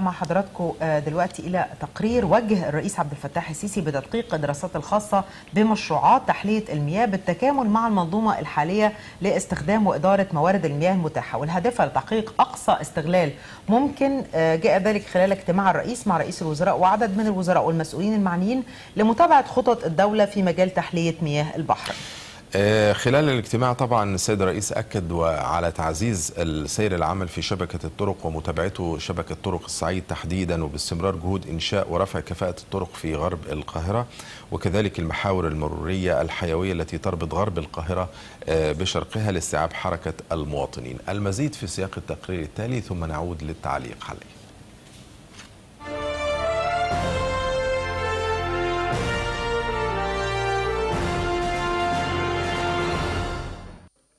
مع حضراتكم آه، دلوقتي إلى تقرير وجه الرئيس عبد الفتاح السيسي بتدقيق الدراسات الخاصة بمشروعات تحلية المياه بالتكامل مع المنظومة الحالية لاستخدام وإدارة موارد المياه المتاحة والهدف لتحقيق أقصى استغلال ممكن آه، جاء ذلك خلال اجتماع الرئيس مع رئيس الوزراء وعدد من الوزراء والمسؤولين المعنيين لمتابعة خطط الدولة في مجال تحلية مياه البحر آه، خلال الاجتماع طبعا السيد الرئيس أكد على تعزيز السير العمل في شبكة الطرق ومتابعته شبكة طرق الصعيد تحديدا وباستمرار جهود إنشاء ورفع كفاءة الطرق في غرب القاهرة وكذلك المحاور المرورية الحيوية التي تربط غرب القاهرة آه، بشرقها لاستيعاب حركة المواطنين المزيد في سياق التقرير التالي ثم نعود للتعليق عليه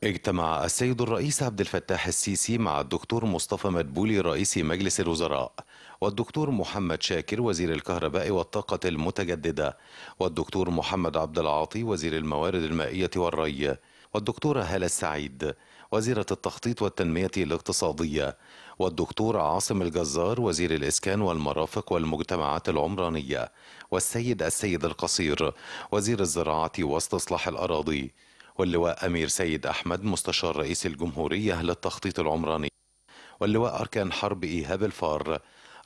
اجتمع السيد الرئيس عبد الفتاح السيسي مع الدكتور مصطفى مدبولي رئيس مجلس الوزراء والدكتور محمد شاكر وزير الكهرباء والطاقة المتجددة والدكتور محمد عبد العاطي وزير الموارد المائية والري والدكتورة هالة السعيد وزيرة التخطيط والتنمية الاقتصادية والدكتور عاصم الجزار وزير الإسكان والمرافق والمجتمعات العمرانية والسيد السيد القصير وزير الزراعة واستصلاح الأراضي واللواء أمير سيد أحمد مستشار رئيس الجمهورية للتخطيط العمراني واللواء أركان حرب إيهاب الفار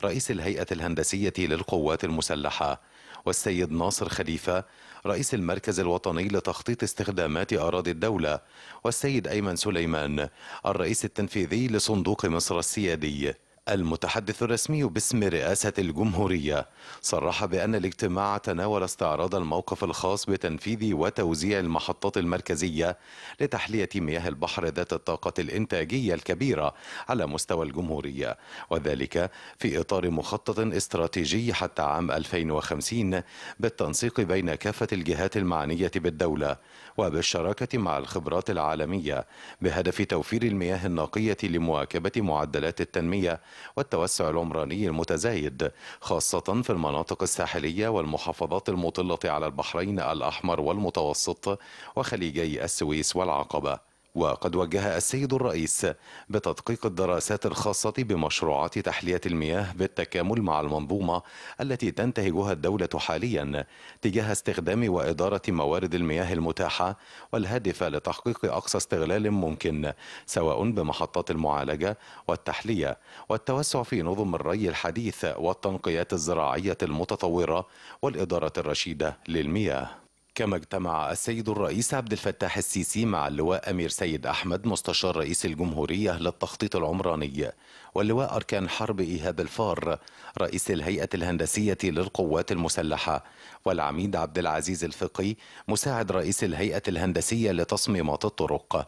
رئيس الهيئة الهندسية للقوات المسلحة والسيد ناصر خليفة رئيس المركز الوطني لتخطيط استخدامات أراضي الدولة والسيد أيمن سليمان الرئيس التنفيذي لصندوق مصر السيادي المتحدث الرسمي باسم رئاسة الجمهورية صرح بأن الاجتماع تناول استعراض الموقف الخاص بتنفيذ وتوزيع المحطات المركزية لتحلية مياه البحر ذات الطاقة الإنتاجية الكبيرة على مستوى الجمهورية وذلك في إطار مخطط استراتيجي حتى عام 2050 بالتنسيق بين كافة الجهات المعنية بالدولة وبالشراكة مع الخبرات العالمية بهدف توفير المياه النقية لمواكبة معدلات التنمية والتوسع العمراني المتزايد خاصة في المناطق الساحلية والمحافظات المطلة على البحرين الأحمر والمتوسط وخليجي السويس والعقبة وقد وجه السيد الرئيس بتدقيق الدراسات الخاصة بمشروعات تحلية المياه بالتكامل مع المنظومة التي تنتهجها الدولة حاليا تجاه استخدام وإدارة موارد المياه المتاحة والهادفة لتحقيق أقصى استغلال ممكن سواء بمحطات المعالجة والتحلية والتوسع في نظم الري الحديث والتنقيات الزراعية المتطورة والإدارة الرشيدة للمياه كما اجتمع السيد الرئيس عبد الفتاح السيسي مع اللواء أمير سيد أحمد مستشار رئيس الجمهورية للتخطيط العمراني واللواء أركان حرب إيهاب الفار رئيس الهيئة الهندسية للقوات المسلحة والعميد عبد العزيز الفقي مساعد رئيس الهيئة الهندسية لتصميمات الطرق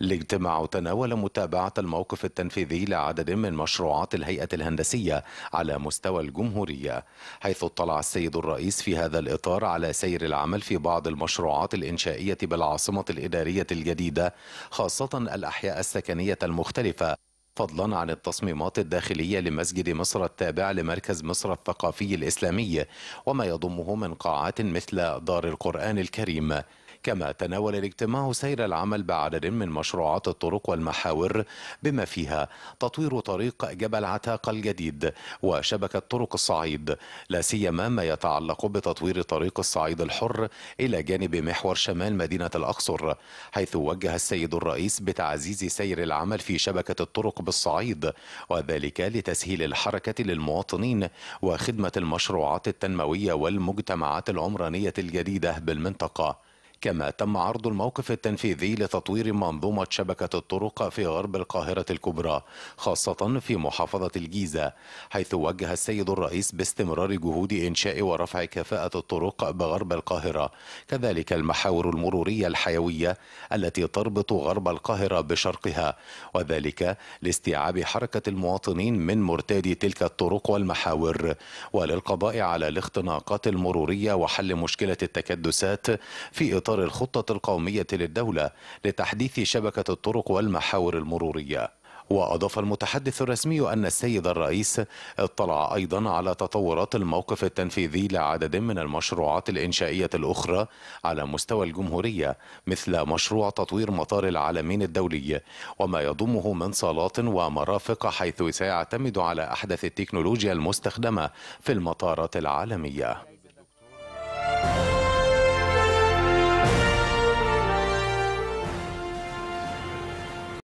الاجتماع تناول متابعة الموقف التنفيذي لعدد من مشروعات الهيئة الهندسية على مستوى الجمهورية حيث اطلع السيد الرئيس في هذا الإطار على سير العمل في بعض المشروعات الإنشائية بالعاصمة الإدارية الجديدة خاصة الأحياء السكنية المختلفة فضلا عن التصميمات الداخلية لمسجد مصر التابع لمركز مصر الثقافي الإسلامي وما يضمه من قاعات مثل دار القرآن الكريم كما تناول الاجتماع سير العمل بعدد من مشروعات الطرق والمحاور بما فيها تطوير طريق جبل عتاقة الجديد وشبكة طرق الصعيد لا سيما ما يتعلق بتطوير طريق الصعيد الحر إلى جانب محور شمال مدينة الأقصر حيث وجه السيد الرئيس بتعزيز سير العمل في شبكة الطرق بالصعيد وذلك لتسهيل الحركة للمواطنين وخدمة المشروعات التنموية والمجتمعات العمرانية الجديدة بالمنطقة كما تم عرض الموقف التنفيذي لتطوير منظومة شبكة الطرق في غرب القاهرة الكبرى خاصة في محافظة الجيزة حيث وجه السيد الرئيس باستمرار جهود إنشاء ورفع كفاءة الطرق بغرب القاهرة كذلك المحاور المرورية الحيوية التي تربط غرب القاهرة بشرقها وذلك لاستيعاب حركة المواطنين من مرتادي تلك الطرق والمحاور وللقضاء على الاختناقات المرورية وحل مشكلة التكدسات في إطار إطار الخطة القومية للدولة لتحديث شبكة الطرق والمحاور المرورية وأضاف المتحدث الرسمي أن السيد الرئيس اطلع أيضا على تطورات الموقف التنفيذي لعدد من المشروعات الإنشائية الأخرى على مستوى الجمهورية مثل مشروع تطوير مطار العالمين الدولي وما يضمه من صالات ومرافق حيث سيعتمد على أحدث التكنولوجيا المستخدمة في المطارات العالمية